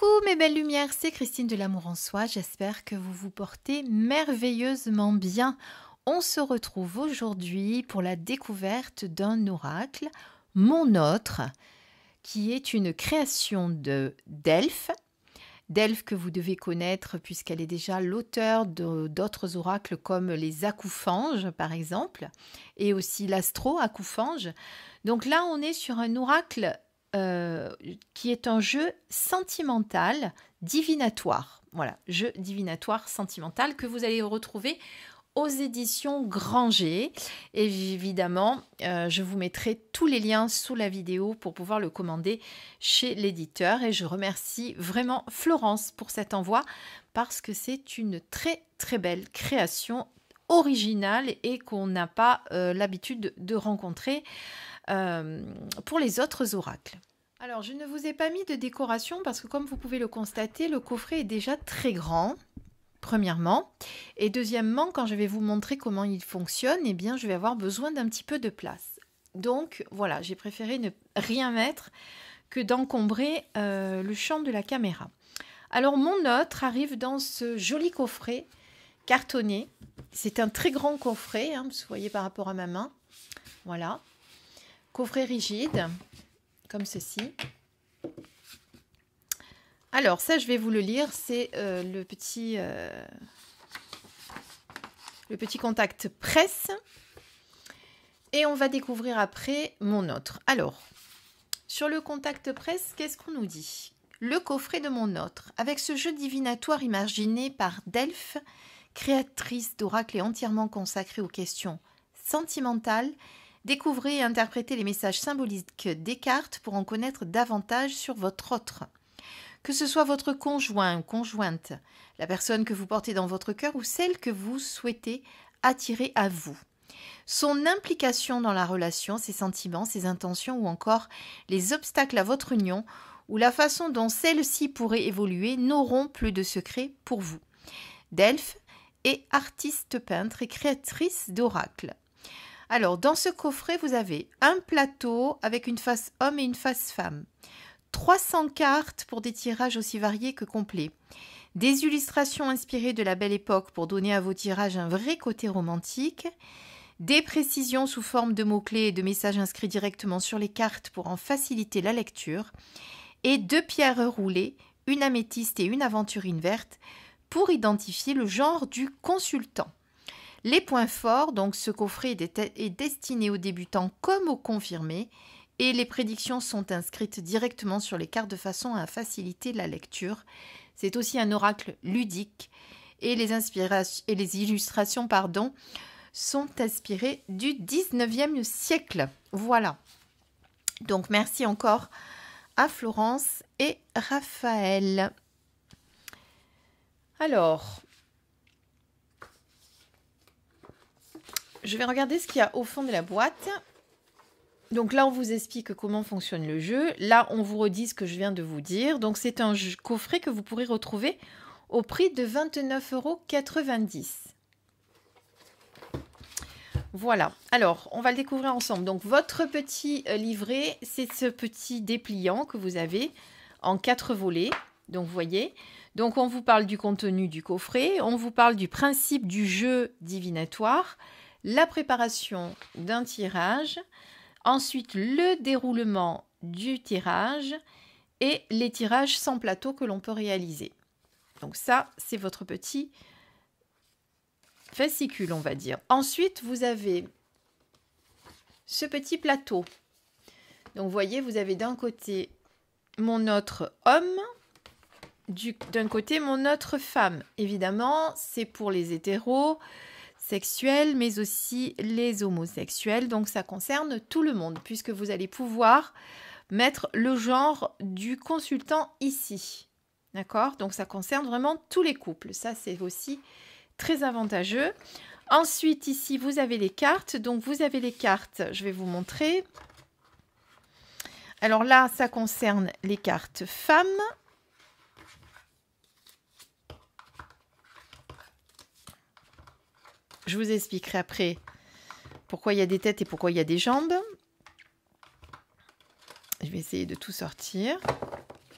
Coucou mes belles lumières, c'est Christine de l'amour en soi, j'espère que vous vous portez merveilleusement bien. On se retrouve aujourd'hui pour la découverte d'un oracle, mon autre, qui est une création de Delphes. Delphes que vous devez connaître puisqu'elle est déjà l'auteur d'autres oracles comme les Acouphanges par exemple et aussi l'astro acoufange. Donc là on est sur un oracle euh, qui est un jeu sentimental divinatoire. Voilà, jeu divinatoire sentimental que vous allez retrouver aux éditions Granger. Et évidemment, euh, je vous mettrai tous les liens sous la vidéo pour pouvoir le commander chez l'éditeur. Et je remercie vraiment Florence pour cet envoi parce que c'est une très très belle création originale et qu'on n'a pas euh, l'habitude de rencontrer pour les autres oracles. Alors, je ne vous ai pas mis de décoration parce que, comme vous pouvez le constater, le coffret est déjà très grand, premièrement. Et deuxièmement, quand je vais vous montrer comment il fonctionne, eh bien, je vais avoir besoin d'un petit peu de place. Donc, voilà, j'ai préféré ne rien mettre que d'encombrer euh, le champ de la caméra. Alors, mon autre arrive dans ce joli coffret cartonné. C'est un très grand coffret, hein, vous voyez par rapport à ma main. Voilà. Coffret rigide comme ceci. Alors, ça, je vais vous le lire. C'est euh, le, petit, euh, le petit contact presse. Et on va découvrir après mon autre. Alors, sur le contact presse, qu'est-ce qu'on nous dit Le coffret de mon autre. Avec ce jeu divinatoire imaginé par Delphes, créatrice d'oracles et entièrement consacrée aux questions sentimentales Découvrez et interprétez les messages symboliques des cartes pour en connaître davantage sur votre autre. Que ce soit votre conjoint ou conjointe, la personne que vous portez dans votre cœur ou celle que vous souhaitez attirer à vous. Son implication dans la relation, ses sentiments, ses intentions ou encore les obstacles à votre union ou la façon dont celle-ci pourrait évoluer n'auront plus de secret pour vous. Delphes est artiste peintre et créatrice d'oracles. Alors, dans ce coffret, vous avez un plateau avec une face homme et une face femme, 300 cartes pour des tirages aussi variés que complets, des illustrations inspirées de la belle époque pour donner à vos tirages un vrai côté romantique, des précisions sous forme de mots-clés et de messages inscrits directement sur les cartes pour en faciliter la lecture, et deux pierres roulées, une améthyste et une aventurine verte, pour identifier le genre du consultant. Les points forts, donc ce coffret est destiné aux débutants comme aux confirmés et les prédictions sont inscrites directement sur les cartes de façon à faciliter la lecture. C'est aussi un oracle ludique et les, et les illustrations pardon, sont inspirées du 19e siècle. Voilà. Donc merci encore à Florence et Raphaël. Alors, je vais regarder ce qu'il y a au fond de la boîte. Donc là, on vous explique comment fonctionne le jeu. Là, on vous redit ce que je viens de vous dire. Donc c'est un coffret que vous pourrez retrouver au prix de 29,90 euros. Voilà. Alors, on va le découvrir ensemble. Donc votre petit euh, livret, c'est ce petit dépliant que vous avez en quatre volets. Donc vous voyez, donc on vous parle du contenu du coffret, on vous parle du principe du jeu divinatoire, la préparation d'un tirage, ensuite le déroulement du tirage et les tirages sans plateau que l'on peut réaliser. Donc ça, c'est votre petit fascicule, on va dire. Ensuite, vous avez ce petit plateau. Donc vous voyez, vous avez d'un côté mon autre homme, d'un côté mon autre femme. Évidemment, c'est pour les hétéros sexuels, mais aussi les homosexuels. Donc ça concerne tout le monde, puisque vous allez pouvoir mettre le genre du consultant ici. D'accord Donc ça concerne vraiment tous les couples. Ça, c'est aussi très avantageux. Ensuite, ici, vous avez les cartes. Donc vous avez les cartes, je vais vous montrer. Alors là, ça concerne les cartes femmes Je vous expliquerai après pourquoi il y a des têtes et pourquoi il y a des jambes. Je vais essayer de tout sortir.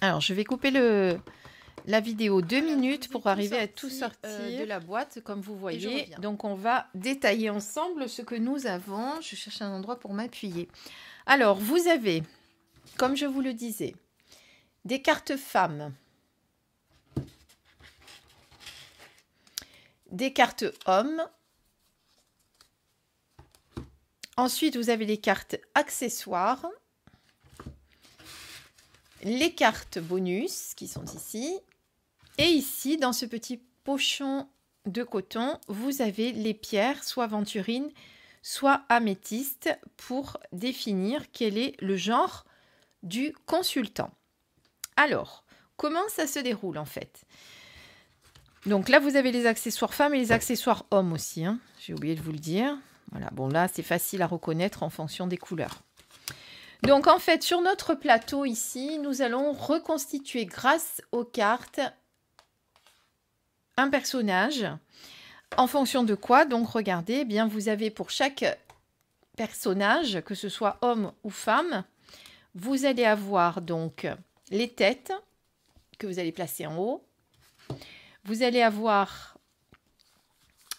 Alors, je vais couper la vidéo deux minutes pour arriver à tout euh, sortir de la boîte, comme vous voyez. Donc, on va détailler ensemble ce que nous avons. Je cherche un endroit pour m'appuyer. Alors, vous avez, comme je vous le disais, des cartes femmes, des cartes hommes Ensuite, vous avez les cartes accessoires, les cartes bonus qui sont ici. Et ici, dans ce petit pochon de coton, vous avez les pierres, soit Venturine, soit améthyste, pour définir quel est le genre du consultant. Alors, comment ça se déroule en fait Donc là, vous avez les accessoires femmes et les accessoires hommes aussi. Hein. J'ai oublié de vous le dire. Voilà, bon là, c'est facile à reconnaître en fonction des couleurs. Donc en fait, sur notre plateau ici, nous allons reconstituer grâce aux cartes un personnage. En fonction de quoi Donc regardez, eh bien vous avez pour chaque personnage, que ce soit homme ou femme, vous allez avoir donc les têtes que vous allez placer en haut. Vous allez avoir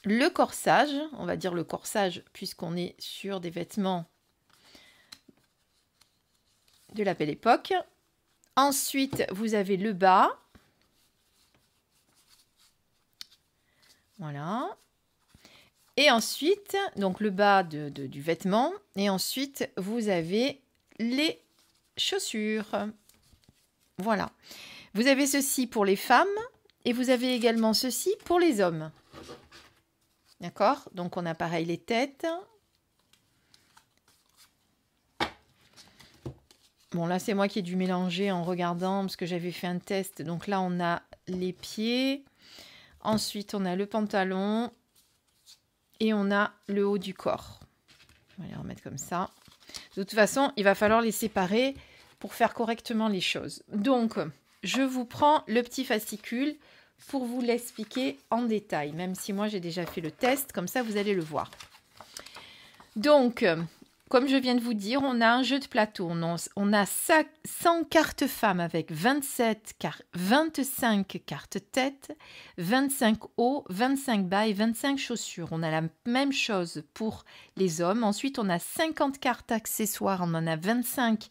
le corsage, on va dire le corsage puisqu'on est sur des vêtements de la belle époque. Ensuite, vous avez le bas. Voilà. Et ensuite, donc le bas du vêtement. Et ensuite, vous avez les chaussures. Voilà. Vous avez ceci pour les femmes et vous avez également ceci pour les hommes. D'accord Donc on a pareil les têtes. Bon, là, c'est moi qui ai dû mélanger en regardant parce que j'avais fait un test. Donc là, on a les pieds. Ensuite, on a le pantalon. Et on a le haut du corps. On va les remettre comme ça. De toute façon, il va falloir les séparer pour faire correctement les choses. Donc, je vous prends le petit fascicule pour vous l'expliquer en détail, même si moi j'ai déjà fait le test, comme ça vous allez le voir. Donc, euh, comme je viens de vous dire, on a un jeu de plateau. On a 100 cartes femmes avec 25 cartes tête, 25 hauts, 25 bas et 25 chaussures. On a la même chose pour les hommes. Ensuite, on a 50 cartes accessoires. On en a 25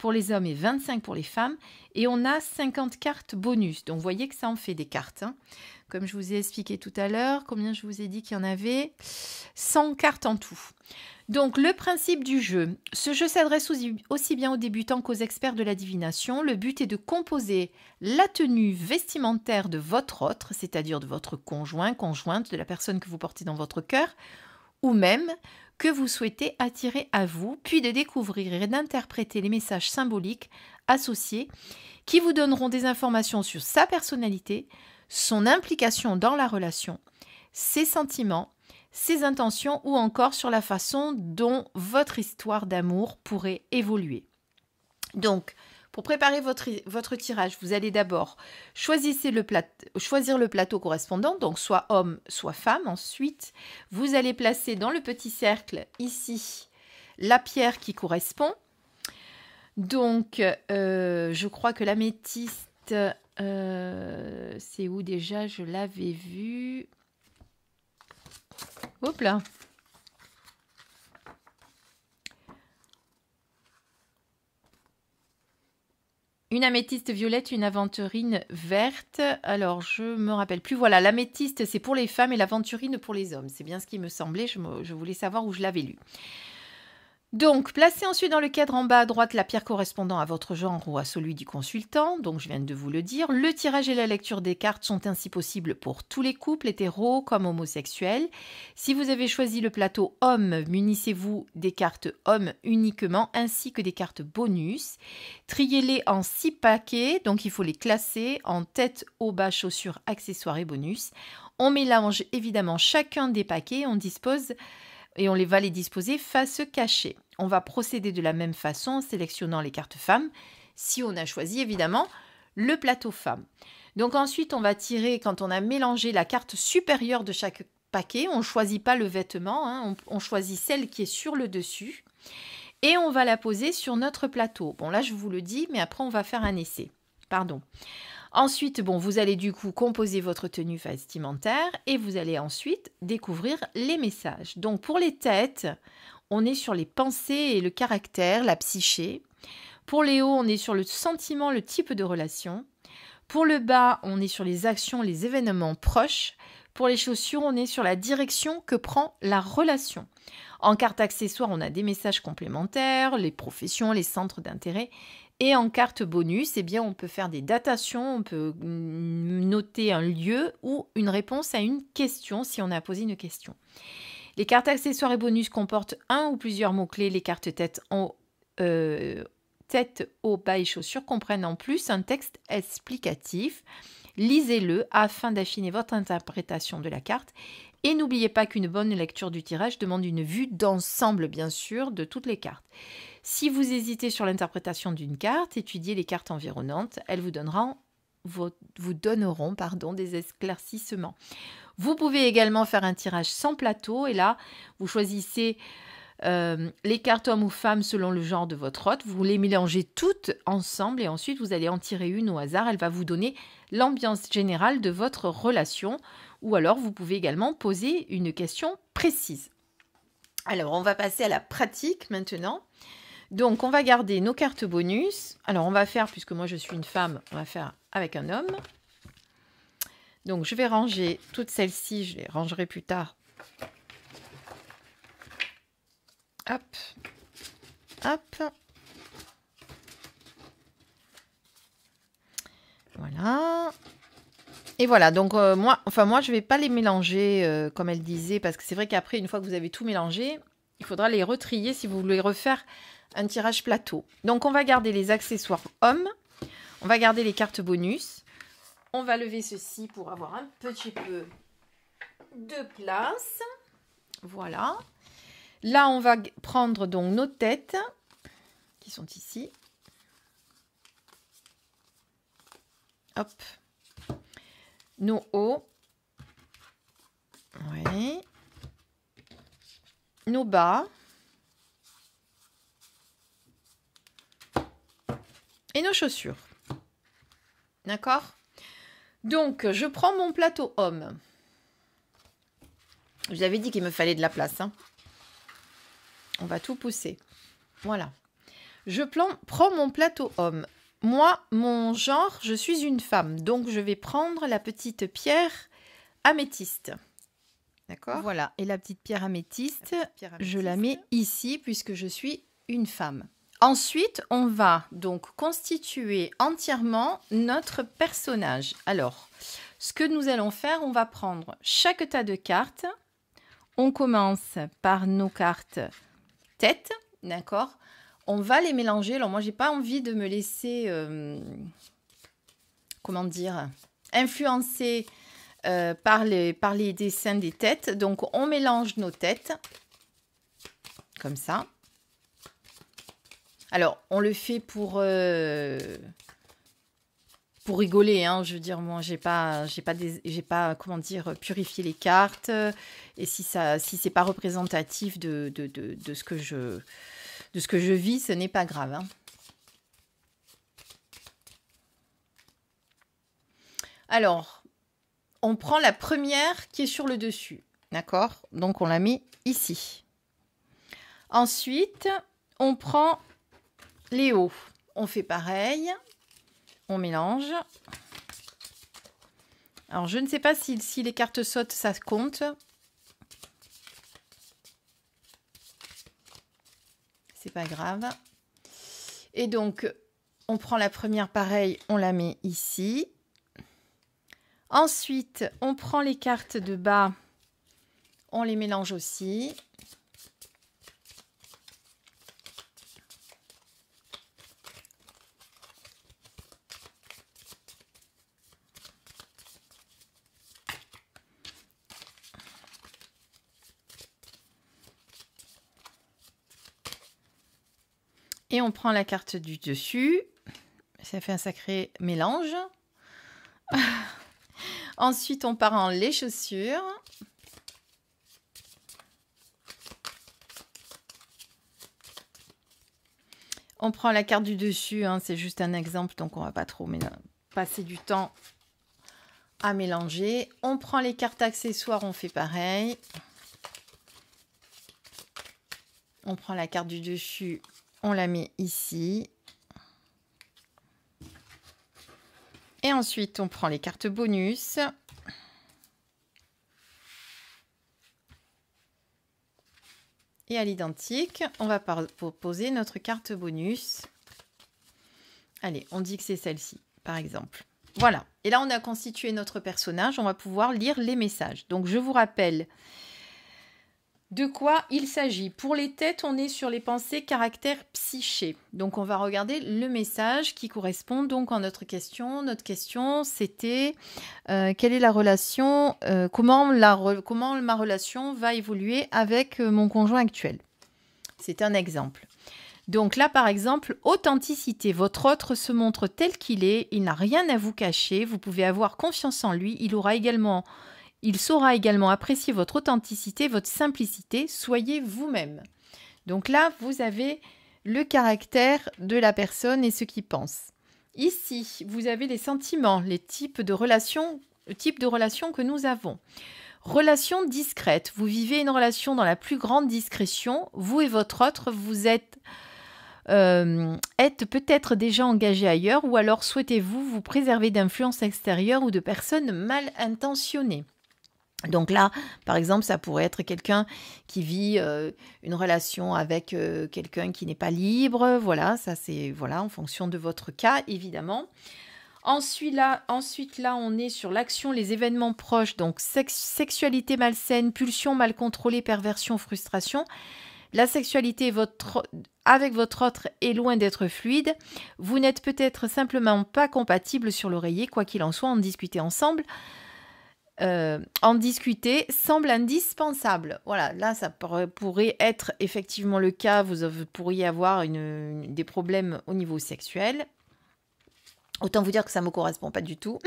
pour les hommes et 25 pour les femmes. Et on a 50 cartes bonus. Donc vous voyez que ça en fait des cartes. Hein. Comme je vous ai expliqué tout à l'heure, combien je vous ai dit qu'il y en avait 100 cartes en tout. Donc le principe du jeu. Ce jeu s'adresse aussi bien aux débutants qu'aux experts de la divination. Le but est de composer la tenue vestimentaire de votre autre, c'est-à-dire de votre conjoint, conjointe, de la personne que vous portez dans votre cœur, ou même que vous souhaitez attirer à vous, puis de découvrir et d'interpréter les messages symboliques associés qui vous donneront des informations sur sa personnalité, son implication dans la relation, ses sentiments, ses intentions ou encore sur la façon dont votre histoire d'amour pourrait évoluer. Donc, pour préparer votre, votre tirage, vous allez d'abord choisir le plateau correspondant, donc soit homme, soit femme. Ensuite, vous allez placer dans le petit cercle ici la pierre qui correspond. Donc, euh, je crois que la métiste, euh, c'est où déjà Je l'avais vu. Hop là Une améthyste violette, une aventurine verte. Alors, je me rappelle plus. Voilà, l'améthyste, c'est pour les femmes et l'aventurine pour les hommes. C'est bien ce qui me semblait. Je, je voulais savoir où je l'avais lu. Donc, placez ensuite dans le cadre en bas à droite la pierre correspondant à votre genre ou à celui du consultant, donc je viens de vous le dire. Le tirage et la lecture des cartes sont ainsi possibles pour tous les couples, hétéros comme homosexuels. Si vous avez choisi le plateau homme, munissez-vous des cartes homme uniquement, ainsi que des cartes bonus. Triez-les en six paquets, donc il faut les classer en tête, haut, bas, chaussures, accessoires et bonus. On mélange évidemment chacun des paquets, on dispose et on les va les disposer face cachée. On va procéder de la même façon en sélectionnant les cartes femmes, si on a choisi évidemment le plateau femme. Donc ensuite, on va tirer, quand on a mélangé la carte supérieure de chaque paquet, on ne choisit pas le vêtement, hein, on choisit celle qui est sur le dessus, et on va la poser sur notre plateau. Bon là, je vous le dis, mais après, on va faire un essai. Pardon. Ensuite, bon, vous allez du coup composer votre tenue vestimentaire et vous allez ensuite découvrir les messages. Donc pour les têtes, on est sur les pensées et le caractère, la psyché. Pour les hauts, on est sur le sentiment, le type de relation. Pour le bas, on est sur les actions, les événements proches. Pour les chaussures, on est sur la direction que prend la relation. En carte accessoire, on a des messages complémentaires, les professions, les centres d'intérêt, et en carte bonus, eh bien, on peut faire des datations, on peut noter un lieu ou une réponse à une question si on a posé une question. Les cartes accessoires et bonus comportent un ou plusieurs mots-clés. Les cartes tête en euh, tête, haut, bas et chaussures comprennent en plus un texte explicatif. Lisez-le afin d'affiner votre interprétation de la carte et n'oubliez pas qu'une bonne lecture du tirage demande une vue d'ensemble, bien sûr, de toutes les cartes. Si vous hésitez sur l'interprétation d'une carte, étudiez les cartes environnantes. Elles vous donneront, vous, donneront pardon, des éclaircissements. Vous pouvez également faire un tirage sans plateau. Et là, vous choisissez euh, les cartes hommes ou femmes selon le genre de votre hôte. Vous les mélangez toutes ensemble et ensuite vous allez en tirer une au hasard. Elle va vous donner l'ambiance générale de votre relation ou alors vous pouvez également poser une question précise. Alors, on va passer à la pratique maintenant. Donc, on va garder nos cartes bonus. Alors, on va faire, puisque moi je suis une femme, on va faire avec un homme. Donc, je vais ranger toutes celles-ci, je les rangerai plus tard. Hop, hop. Voilà. Et voilà, donc euh, moi, enfin moi, je vais pas les mélanger euh, comme elle disait, parce que c'est vrai qu'après, une fois que vous avez tout mélangé, il faudra les retrier si vous voulez refaire un tirage plateau. Donc on va garder les accessoires hommes, on va garder les cartes bonus, on va lever ceci pour avoir un petit peu de place. Voilà. Là, on va prendre donc nos têtes qui sont ici. Hop. Nos hauts. Nos bas. Et nos chaussures. D'accord Donc, je prends mon plateau homme. Je vous avais dit qu'il me fallait de la place. Hein. On va tout pousser. Voilà. Je prends mon plateau homme moi, mon genre, je suis une femme, donc je vais prendre la petite pierre améthyste. D'accord Voilà, et la petite pierre améthyste, je la mets ici puisque je suis une femme. Ensuite, on va donc constituer entièrement notre personnage. Alors, ce que nous allons faire, on va prendre chaque tas de cartes. On commence par nos cartes tête, d'accord on va les mélanger. Alors moi, j'ai pas envie de me laisser, euh, comment dire, influencer euh, par, les, par dessins des têtes. Donc, on mélange nos têtes, comme ça. Alors, on le fait pour... Euh, pour rigoler, hein. je veux dire, moi, j'ai pas, pas, pas, comment dire, purifié les cartes. Et si ça, si c'est pas représentatif de ce que je, de ce que je vis, ce n'est pas grave. Hein. Alors, on prend la première qui est sur le dessus. D'accord Donc, on la met ici. Ensuite, on prend les hauts. On fait pareil. On mélange. Alors, je ne sais pas si les cartes sautent, ça compte. c'est pas grave. Et donc, on prend la première pareille, on la met ici. Ensuite, on prend les cartes de bas, on les mélange aussi. on prend la carte du dessus. Ça fait un sacré mélange. Ensuite, on part en les chaussures. On prend la carte du dessus, hein, c'est juste un exemple, donc on va pas trop passer du temps à mélanger. On prend les cartes accessoires, on fait pareil. On prend la carte du dessus, on la met ici. Et ensuite, on prend les cartes bonus. Et à l'identique, on va poser notre carte bonus. Allez, on dit que c'est celle-ci, par exemple. Voilà. Et là, on a constitué notre personnage. On va pouvoir lire les messages. Donc, je vous rappelle de quoi il s'agit. Pour les têtes, on est sur les pensées caractère psyché. Donc on va regarder le message qui correspond donc à notre question. Notre question c'était euh, quelle est la relation, euh, comment, la comment ma relation va évoluer avec euh, mon conjoint actuel. C'est un exemple. Donc là, par exemple, authenticité. Votre autre se montre tel qu'il est, il n'a rien à vous cacher, vous pouvez avoir confiance en lui, il aura également il saura également apprécier votre authenticité, votre simplicité. Soyez vous-même. Donc là, vous avez le caractère de la personne et ce qu'il pense. Ici, vous avez les sentiments, les types de relations, type de que nous avons. Relation discrète. Vous vivez une relation dans la plus grande discrétion. Vous et votre autre, vous êtes, euh, êtes peut-être déjà engagés ailleurs ou alors souhaitez-vous vous préserver d'influences extérieures ou de personnes mal intentionnées. Donc là, par exemple, ça pourrait être quelqu'un qui vit euh, une relation avec euh, quelqu'un qui n'est pas libre. Voilà, ça c'est voilà en fonction de votre cas évidemment. Ensuite là, ensuite là, on est sur l'action, les événements proches, donc sexualité malsaine, pulsion mal contrôlée, perversion, frustration. La sexualité votre, avec votre autre est loin d'être fluide. Vous n'êtes peut-être simplement pas compatible sur l'oreiller, quoi qu'il en soit, en discuter ensemble. Euh, en discuter semble indispensable. Voilà, là, ça pourrait être effectivement le cas. Vous pourriez avoir des problèmes au niveau sexuel, Autant vous dire que ça ne me correspond pas du tout.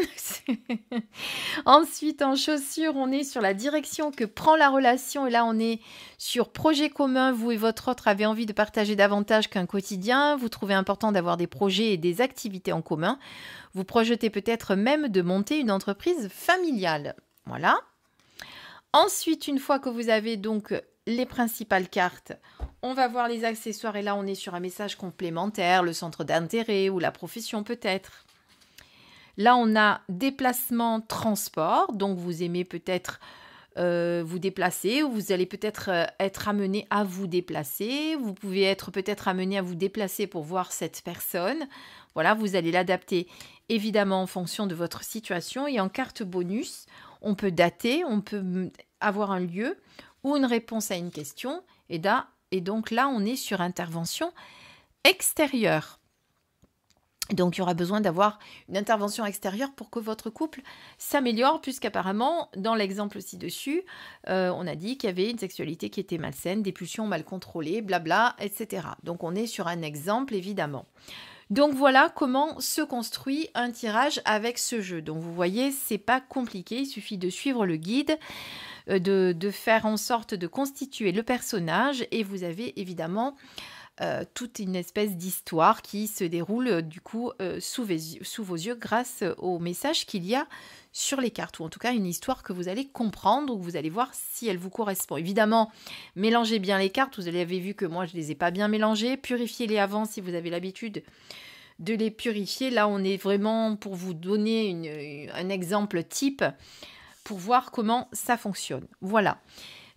Ensuite, en chaussures, on est sur la direction que prend la relation. Et là, on est sur projet commun. Vous et votre autre avez envie de partager davantage qu'un quotidien. Vous trouvez important d'avoir des projets et des activités en commun. Vous projetez peut-être même de monter une entreprise familiale. Voilà. Ensuite, une fois que vous avez donc les principales cartes. On va voir les accessoires et là on est sur un message complémentaire, le centre d'intérêt ou la profession peut-être. Là on a déplacement, transport, donc vous aimez peut-être euh, vous déplacer ou vous allez peut-être euh, être amené à vous déplacer, vous pouvez être peut-être amené à vous déplacer pour voir cette personne. Voilà, vous allez l'adapter évidemment en fonction de votre situation et en carte bonus, on peut dater, on peut avoir un lieu, ou une réponse à une question. Et, et donc là, on est sur intervention extérieure. Donc il y aura besoin d'avoir une intervention extérieure pour que votre couple s'améliore, puisqu'apparemment, dans l'exemple ci-dessus, euh, on a dit qu'il y avait une sexualité qui était malsaine, des pulsions mal contrôlées, blabla, etc. Donc on est sur un exemple, évidemment. Donc voilà comment se construit un tirage avec ce jeu. Donc vous voyez, c'est pas compliqué, il suffit de suivre le guide. Euh, de, faire en sorte de constituer le personnage et vous avez évidemment euh, toute une espèce d'histoire qui se déroule euh, du coup sous, vos yeux grâce au message qu'il y a sur les cartes ou en tout cas une histoire que vous allez comprendre ou vous allez voir si elle vous correspond. Évidemment, mélangez bien les cartes, vous avez vu que moi je ne les ai pas bien mélangées, purifiez-les avant si vous avez l'habitude de les purifier. Là, on est vraiment pour vous donner une, un exemple type pour voir comment ça fonctionne. Voilà.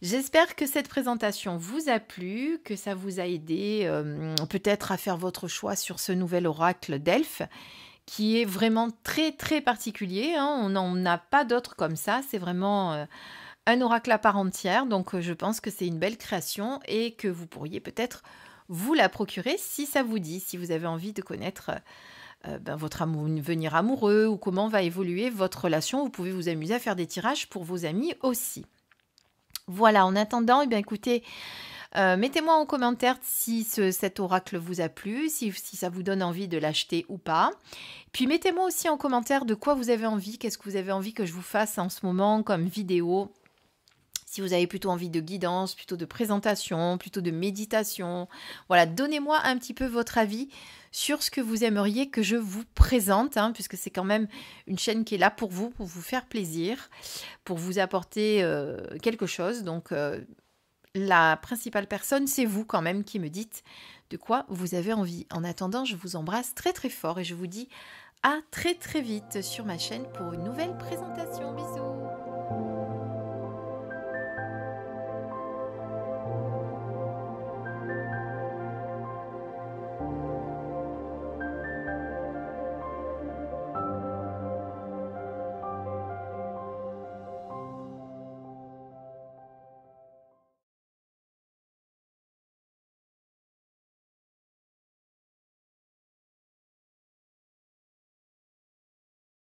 J'espère que cette présentation vous a plu, que ça vous a aidé euh, peut-être à faire votre choix sur ce nouvel oracle d'Elfe qui est vraiment très très particulier. Hein. On n'en a pas d'autres comme ça. C'est vraiment euh, un oracle à part entière. Donc euh, je pense que c'est une belle création et que vous pourriez peut-être vous la procurer si ça vous dit, si vous avez envie de connaître. Euh, ben, votre amour, votre venir amoureux ou comment va évoluer votre relation. Vous pouvez vous amuser à faire des tirages pour vos amis aussi. Voilà, en attendant, eh bien, écoutez, euh, mettez-moi en commentaire si cet oracle vous a plu, si, si ça vous donne envie de l'acheter ou pas. Puis mettez-moi aussi en commentaire de quoi vous avez envie, qu'est-ce que vous avez envie que je vous fasse en ce moment comme vidéo si vous avez plutôt envie de guidance, plutôt de présentation, plutôt de méditation, voilà, donnez-moi un petit peu votre avis sur ce que vous aimeriez que je vous présente, hein, puisque c'est quand même une chaîne qui est là pour vous, pour vous faire plaisir, pour vous apporter euh, quelque chose. Donc euh, la principale personne, c'est vous quand même qui me dites de quoi vous avez envie. En attendant, je vous embrasse très très fort et je vous dis à très très vite sur ma chaîne pour une nouvelle présentation. Bisous